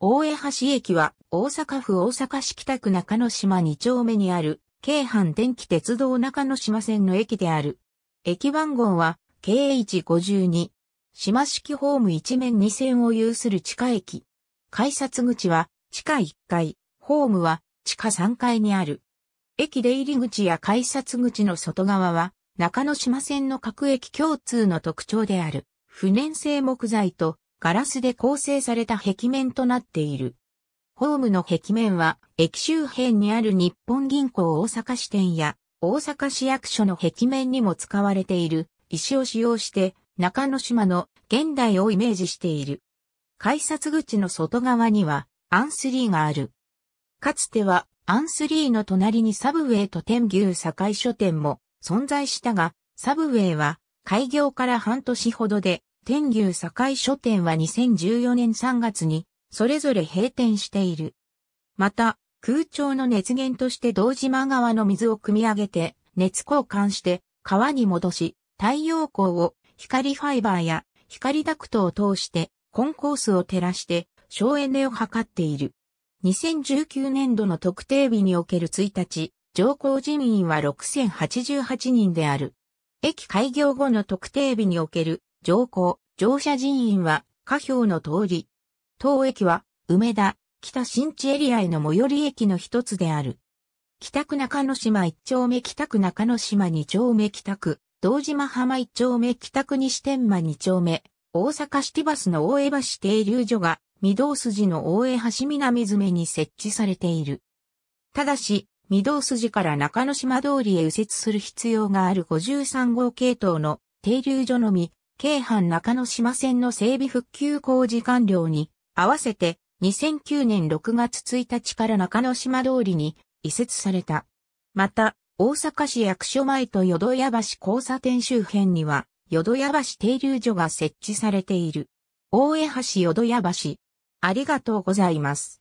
大江橋駅は大阪府大阪市北区中之島2丁目にある京阪電気鉄道中之島線の駅である。駅番号は KH52。島式ホーム一面2線を有する地下駅。改札口は地下1階、ホームは地下3階にある。駅出入り口や改札口の外側は中之島線の各駅共通の特徴である。不燃性木材とガラスで構成された壁面となっている。ホームの壁面は、駅周辺にある日本銀行大阪支店や、大阪市役所の壁面にも使われている石を使用して、中之島の現代をイメージしている。改札口の外側には、アンスリーがある。かつては、アンスリーの隣にサブウェイと天牛堺書店も存在したが、サブウェイは開業から半年ほどで天牛堺書店は2014年3月に、それぞれ閉店している。また、空調の熱源として道島川の水を汲み上げて、熱交換して川に戻し、太陽光を光ファイバーや光ダクトを通してコンコースを照らして省エネを図っている。2019年度の特定日における1日、上降人員は6088人である。駅開業後の特定日における上皇、乗車人員は下表の通り。当駅は梅田、北新地エリアへの最寄り駅の一つである。北区中野島一丁目北区中野島二丁目北区、道島浜一丁目北区西天間二丁目、大阪シティバスの大江橋停留所が、御堂筋の大江橋南詰に設置されている。ただし、御堂筋から中野島通りへ右折する必要がある53号系統の停留所のみ、京阪中野島線の整備復旧工事完了に合わせて2009年6月1日から中野島通りに移設された。また、大阪市役所前と淀屋橋交差点周辺には、淀屋橋停留所が設置されている。大江橋淀屋橋。ありがとうございます。